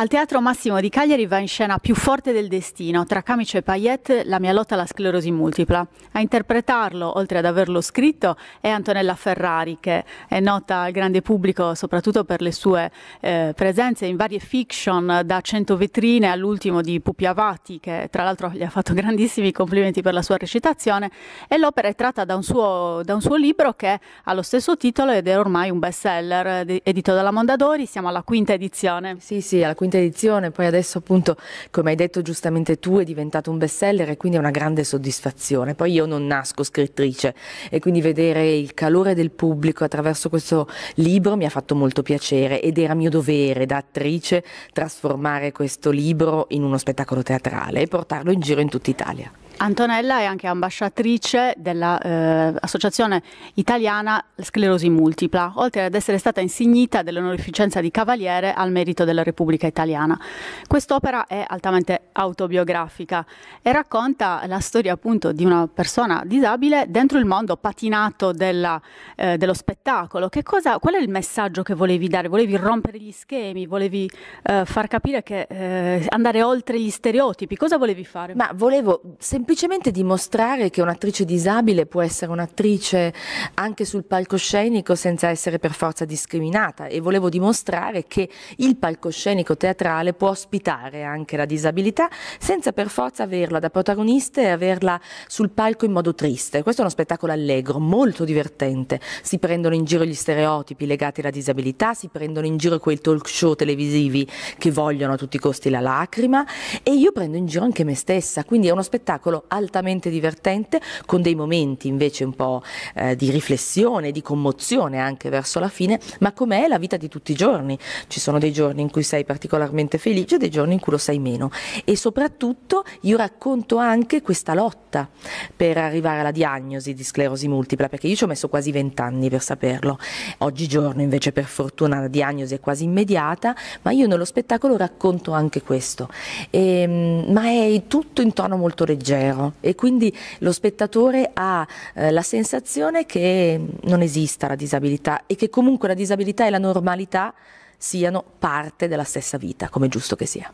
Al Teatro Massimo di Cagliari va in scena Più forte del destino, tra camice e paillette, la mia lotta alla sclerosi multipla. A interpretarlo, oltre ad averlo scritto, è Antonella Ferrari, che è nota al grande pubblico soprattutto per le sue eh, presenze in varie fiction, da Cento vetrine all'ultimo di Pupi Avati, che tra l'altro gli ha fatto grandissimi complimenti per la sua recitazione, e l'opera è tratta da un suo, da un suo libro che ha lo stesso titolo ed è ormai un best seller, edito dalla Mondadori, siamo alla quinta edizione. Sì, sì, alla quinta quinta edizione, poi adesso appunto come hai detto giustamente tu è diventato un best seller e quindi è una grande soddisfazione. Poi io non nasco scrittrice e quindi vedere il calore del pubblico attraverso questo libro mi ha fatto molto piacere ed era mio dovere da attrice trasformare questo libro in uno spettacolo teatrale e portarlo in giro in tutta Italia. Antonella è anche ambasciatrice dell'Associazione eh, Italiana Sclerosi Multipla, oltre ad essere stata insignita dell'onorificenza di Cavaliere al merito della Repubblica Italiana. Quest'opera è altamente autobiografica e racconta la storia appunto di una persona disabile dentro il mondo patinato della, eh, dello spettacolo. Cosa, qual è il messaggio che volevi dare? Volevi rompere gli schemi? Volevi eh, far capire che eh, andare oltre gli stereotipi? Cosa volevi fare? Ma volevo semplicemente semplicemente dimostrare che un'attrice disabile può essere un'attrice anche sul palcoscenico senza essere per forza discriminata e volevo dimostrare che il palcoscenico teatrale può ospitare anche la disabilità senza per forza averla da protagonista e averla sul palco in modo triste. Questo è uno spettacolo allegro, molto divertente. Si prendono in giro gli stereotipi legati alla disabilità, si prendono in giro quei talk show televisivi che vogliono a tutti i costi la lacrima e io prendo in giro anche me stessa, quindi è uno spettacolo altamente divertente, con dei momenti invece un po' eh, di riflessione, di commozione anche verso la fine, ma com'è la vita di tutti i giorni. Ci sono dei giorni in cui sei particolarmente felice e dei giorni in cui lo sei meno. E soprattutto io racconto anche questa lotta per arrivare alla diagnosi di sclerosi multipla, perché io ci ho messo quasi vent'anni per saperlo. Oggigiorno invece per fortuna la diagnosi è quasi immediata, ma io nello spettacolo racconto anche questo. E, ehm, ma è tutto in tono molto leggero zero e quindi lo spettatore ha eh, la sensazione che non esista la disabilità e che comunque la disabilità e la normalità siano parte della stessa vita, come giusto che sia.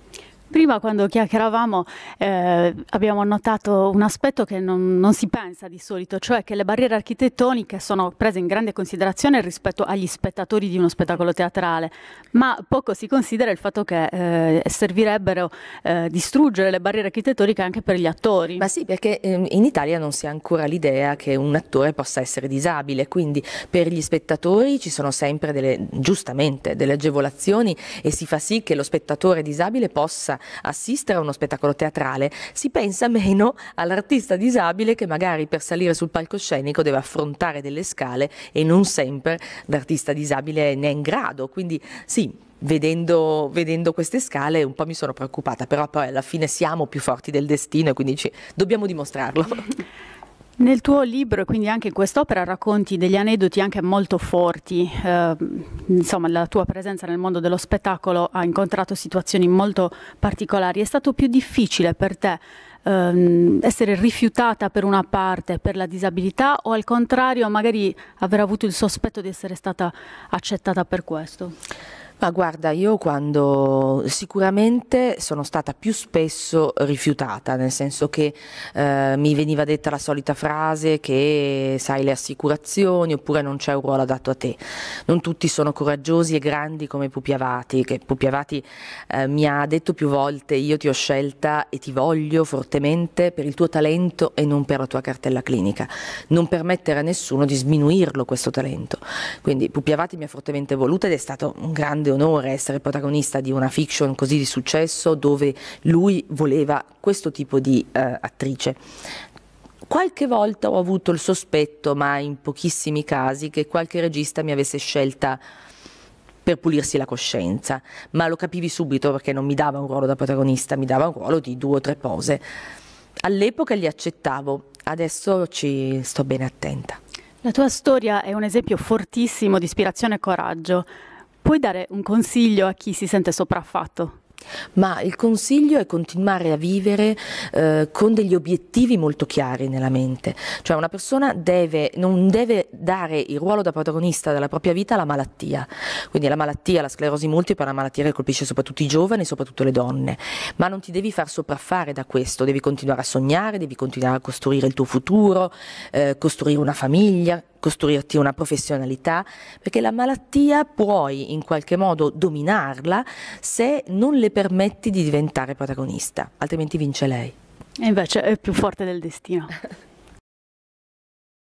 Prima quando chiacchieravamo eh, abbiamo notato un aspetto che non, non, si pensa di solito, cioè che le barriere architettoniche sono prese in grande considerazione rispetto agli spettatori di uno spettacolo teatrale, ma poco si considera il fatto che eh, servirebbero eh, distruggere le barriere architettoniche anche per gli attori. Ma sì, perché ehm, in Italia non si ha ancora l'idea che un attore possa essere disabile, quindi per gli spettatori ci sono sempre delle, giustamente delle agevolazioni e si fa sì che lo spettatore disabile possa assistere a uno spettacolo teatrale, si pensa meno all'artista disabile che magari per salire sul palcoscenico deve affrontare delle scale e non sempre l'artista disabile ne è in grado. Quindi sì, Vedendo, vedendo, queste scale un po' mi sono preoccupata, però poi alla fine siamo più forti del destino e quindi ci, dobbiamo dimostrarlo. Nel tuo libro e quindi anche in quest'opera racconti degli aneddoti anche molto forti, eh, insomma la tua presenza nel mondo dello spettacolo ha incontrato situazioni molto particolari, è stato più difficile per te ehm, essere rifiutata per una parte per la disabilità o al contrario magari aver avuto il sospetto di essere stata accettata per questo? Ma guarda, io quando sicuramente sono stata più spesso rifiutata, nel senso che eh, mi veniva detta la solita frase che sai le assicurazioni oppure non c'è un ruolo adatto a te. Non tutti sono coraggiosi e grandi come Pupi Avati, che Pupi Avati eh, mi ha detto più volte io ti ho scelta e ti voglio fortemente per il tuo talento e non per la tua cartella clinica. Non permettere a nessuno di sminuirlo questo talento. Quindi Pupi Avati mi ha fortemente voluta ed è stato un grande grande onore essere protagonista di una fiction così di successo dove lui voleva questo tipo di eh, attrice. Qualche volta ho avuto il sospetto, ma in pochissimi casi, che qualche regista mi avesse scelta per pulirsi la coscienza, ma lo capivi subito perché non mi dava un ruolo da protagonista, mi dava un ruolo di due o tre pose. All'epoca li accettavo, adesso ci sto bene attenta. La tua storia è un esempio fortissimo di ispirazione e coraggio. Puoi dare un consiglio a chi si sente sopraffatto? ma il consiglio è continuare a vivere eh, con degli obiettivi molto chiari nella mente, cioè una persona deve, non deve dare il ruolo da protagonista della propria vita alla malattia, quindi la malattia, la sclerosi multipla è una malattia che colpisce soprattutto i giovani e soprattutto le donne, ma non ti devi far sopraffare da questo, devi continuare a sognare, devi continuare a costruire il tuo futuro, eh, costruire una famiglia, costruirti una professionalità, perché la malattia puoi in qualche modo dominarla se non le permetti di diventare protagonista, altrimenti vince lei. E invece è più forte del destino.